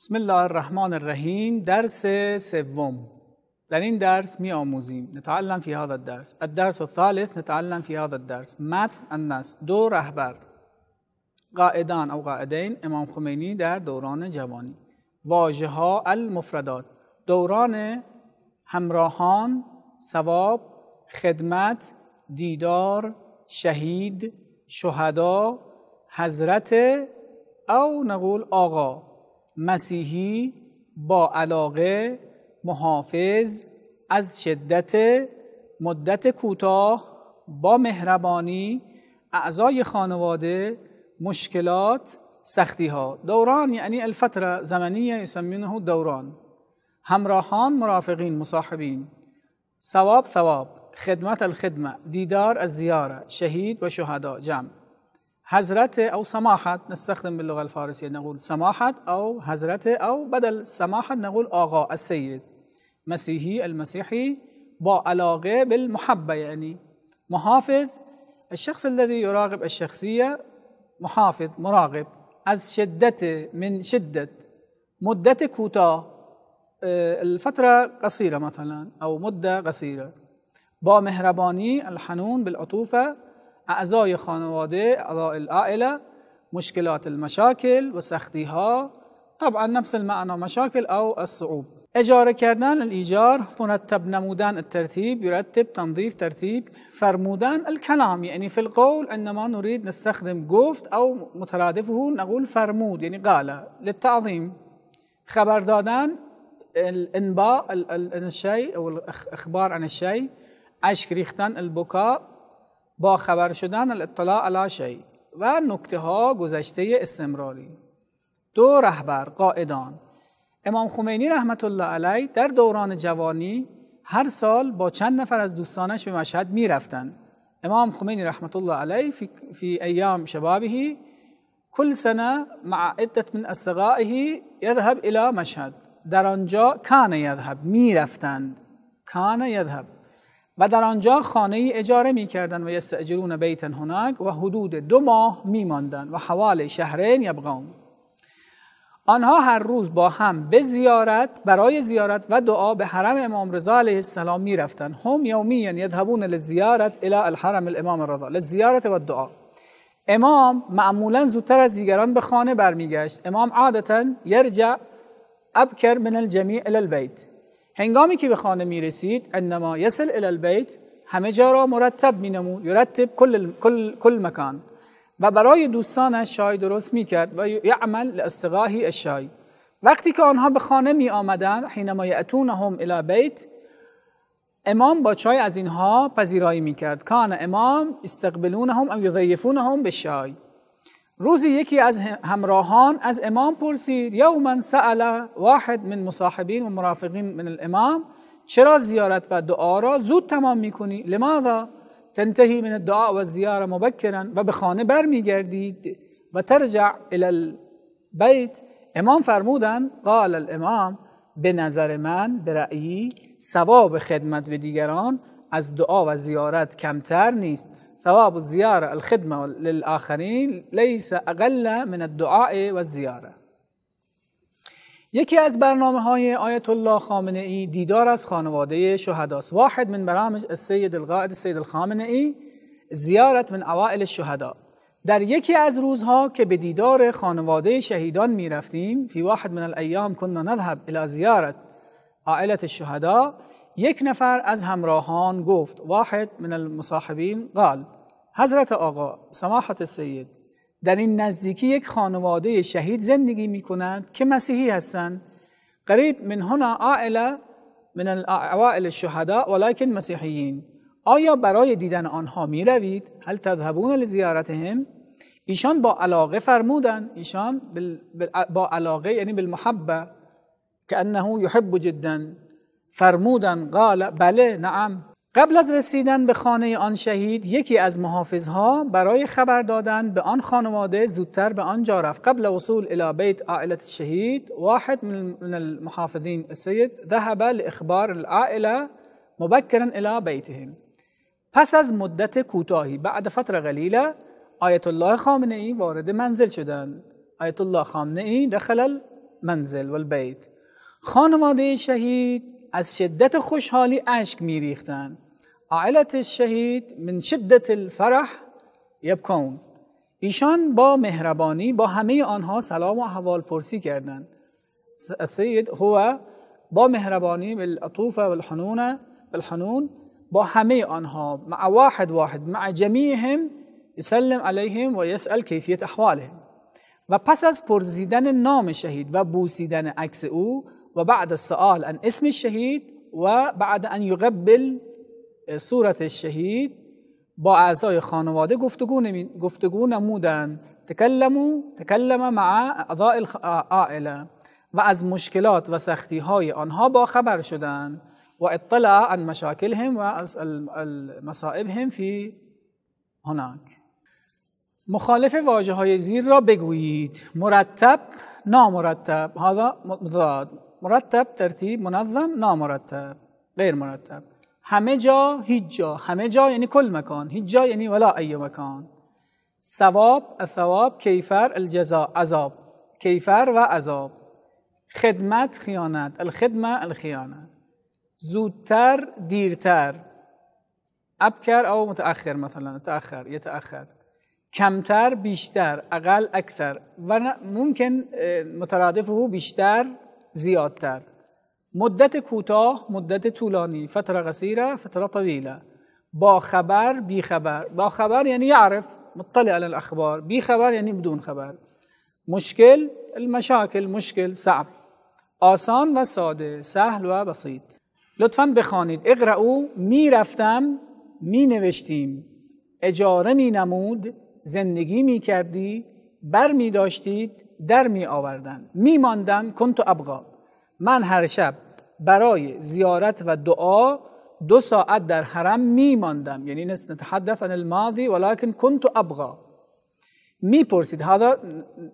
بسم الله الرحمن الرحیم درس سوم در این درس می آموزیم نتعلم فی هذا الدرس الدرس الثالث نتعلم فی هذا الدرس متن الناس دو رهبر قائدان او قائدین امام خمینی در دوران جوانی واژه ها المفردات دوران همراهان ثواب خدمت دیدار شهید شهدا حضرت او نقول آقا مسیحی با علاقه محافظ از شدت مدت کوتاه با مهربانی اعضای خانواده مشکلات سختی ها دوران یعنی الفتره زمنیه یسمینه دوران همراهان مرافقین مصاحبین ثواب ثواب خدمت الخدمه دیدار زیاره، شهید و شهدا جمع هزرته أو سماحت نستخدم باللغة الفارسية نقول سماحت أو هزرته أو بدل سماحت نقول آغا السيد مسيحي المسيحي بعلاقة بالمحبة يعني محافظ الشخص الذي يراقب الشخصية محافظ مراقب از شدة من شدة مدة كوتا آه، الفترة قصيرة مثلا أو مدة قصيرة با مهرباني الحنون بالعطوفة اعضای خانواده اعضاء العائله مشكلات المشاكل وسختيها طبعا نفس المعنى مشاكل او الصعوب اجاره کردن الايجار مرتب نمودن الترتيب يرتب تنظيف ترتيب فرمودن الكلام يعني في القول عندما نريد نستخدم گفت او مترادفه نقول فرمود يعني قال للتعظيم خبر دادن الانباء الشيء او الاخبار عن الشيء اشك ریختن البكاء با خبر شدن الاطلاع علی شی و نکته ها گذشته استمراری دو رهبر قائدان امام خمینی رحمت الله علی در دوران جوانی هر سال با چند نفر از دوستانش به مشهد می رفتن. امام خمینی رحمت الله علی فی, ایام شبابه کل سنه مع عدت من اصدقائه یذهب الی مشهد در آنجا کان یذهب می رفتند کان یذهب و در آنجا خانه ای اجاره می کردن و اجرون بیتا هناک و حدود دو ماه می ماندن و حوالی شهرین یبقون آنها هر روز با هم به زیارت برای زیارت و دعا به حرم امام رضا علیه السلام می رفتن هم یومیا یذهبون لزیارت الی الحرم الامام رضا لزیارت و دعا امام معمولا زودتر از دیگران به خانه برمیگشت امام عادتا یرجع ابکر من الجمیع الی البیت هنگامی که به خانه می رسید انما یصل الی البیت همه جا را مرتب می نمود یرتب کل, کل, کل مکان و برای دوستانش شای درست می کرد و یعمل لاستغاهی الشای وقتی که آنها به خانه می آمدن حینما یأتونهم الى بیت امام با چای از اینها پذیرایی می کرد کان امام استقبلونهم او یضیفونهم به شای روزی یکی از همراهان از امام پرسید یوما سأل واحد من مصاحبین و مرافقین من الامام چرا زیارت و دعا را زود تمام میکنی لماذا تنتهی من الدعا و زیاره مبکرن و به خانه برمیگردید و ترجع الى البيت امام فرمودند قال الامام به نظر من به رأیی ثواب خدمت به دیگران از دعا و زیارت کمتر نیست ثواب الزيارة الخدمة للآخرین ليس اقل من الدعاء و یکی از برنامه های آیت الله خامنه ای دیدار از خانواده شهداست واحد من برامج سید القائد سید الخامنه ای زیارت من اوائل الشهدا در یکی از روزها که به دیدار خانواده شهیدان می رفتیم فی واحد من الایام کنا نذهب الی زیارت عائلت الشهدا یک نفر از همراهان گفت واحد من المصاحبین قال حضرت آقا سماحت سید در این نزدیکی یک خانواده شهید زندگی می کنند که مسیحی هستند قریب من هنا عائله من العوائل الشهداء ولكن مسیحیین آیا برای دیدن آنها می روید؟ هل تذهبون لزیارتهم؟ ایشان با علاقه فرمودن ایشان با علاقه یعنی بالمحبه که انه یحب جدا فرمودن قال بله نعم قبل از رسیدن به خانه آن شهید یکی از محافظها برای خبر دادن به آن خانواده زودتر به آنجا رفت قبل وصول الى بیت عائله شهید، واحد من المحافظین سید ذهب لاخبار العائله مبکرا الی بیتهم پس از مدت کوتاهی بعد فتر قلیله آیت الله خامنه ای وارد منزل شدند آیت الله خامنه ای دخل المنزل والبیت خانواده شهید از شدت خوشحالی اشک ریختند. عائلة الشهيد من شدة الفرح يبكون ایشان با مهربانی با همه آنها سلام و احوال پرسی کردند السید هو با مهربانی بالعطوفة والحنون بالحنون با همه آنها مع واحد واحد مع جمیعهم يسلم عليهم و يسأل کیفیت احوالهم و پس از پرزیدن نام شهید و بوسیدن عکس او و بعد سؤال ان اسم شهید و بعد ان یقبل صورت شهید با اعضای خانواده گفتگو, گفتگو نمودند تکلمو تکلم مع اعضاء العائله و از مشکلات و سختی های آنها با خبر شدند و اطلاع عن مشاکلهم و از المصائبهم فی هناک مخالف واجه های زیر را بگویید مرتب نامرتب هذا مضاد مرتب ترتیب منظم نامرتب غیر مرتب همه جا هیچ جا همه جا یعنی کل مکان هیچ جا یعنی ولا ای مکان ثواب الثواب کیفر الجزا عذاب کیفر و عذاب خدمت خیانت الخدمه الخیانه زودتر دیرتر ابکر او متأخر مثلا متأخر یتأخر کمتر بیشتر اقل اکثر و ممکن مترادفه بیشتر زیادتر مدت کوتاه مدت طولانی فتره قصیره فتره طویله با خبر بی خبر با خبر یعنی یعرف، مطلع علی الاخبار بی خبر یعنی بدون خبر مشکل المشاکل مشکل صعب آسان و ساده سهل و بسیط لطفا بخوانید اقرأو می رفتم می نوشتیم اجاره می نمود زندگی می کردی بر می داشتید در می آوردن می ماندم کنتو ابقا من هر شب برای زیارت و دعا دو ساعت در حرم میماندم یعنی نتحدث عن الماضی ولکن کنت ابغا میپرسید هذا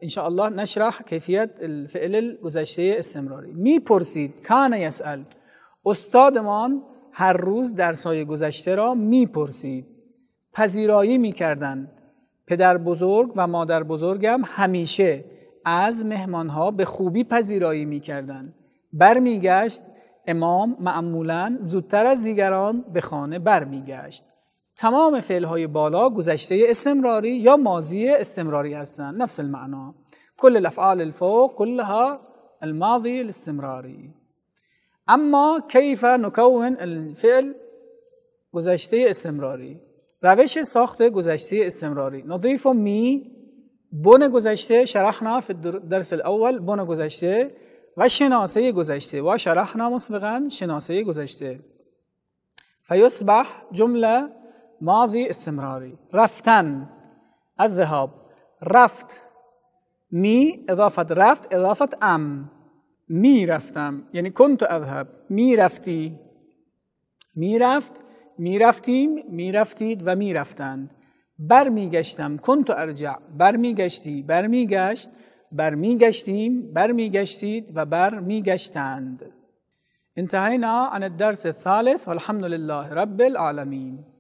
ان الله نشرح کیفیت الفعل گذشته استمراری میپرسید کان یسأل استادمان هر روز درسای گذشته را میپرسید پذیرایی میکردند پدر بزرگ و مادر بزرگم همیشه از مهمانها به خوبی پذیرایی میکردند برمیگشت امام معمولا زودتر از دیگران به خانه برمیگشت تمام فعلهای بالا گذشته استمراری یا ماضی استمراری هستند نفس المعنا کل الافعال الفوق کلها الماضی الاستمراری اما کیف نکون الفعل گذشته استمراری روش ساخت گذشته استمراری نضیف می بن گذشته شرحنا فی الدرس الاول بن گذشته و شناسه گذشته و شرحنا مسبقا شناسه گذشته فیصبح جمله ماضی استمراری رفتن الذهاب رفت می اضافت رفت اضافت ام می رفتم یعنی کنت اذهب می رفتی می رفت می رفتیم می رفتید و می رفتند بر می گشتم کنت ارجع بر می گشتی بر می گشت برمیگشتیم برمیگشتید و برمیگشتند انتهینا عن الدرس الثالث والحمد لله رب العالمین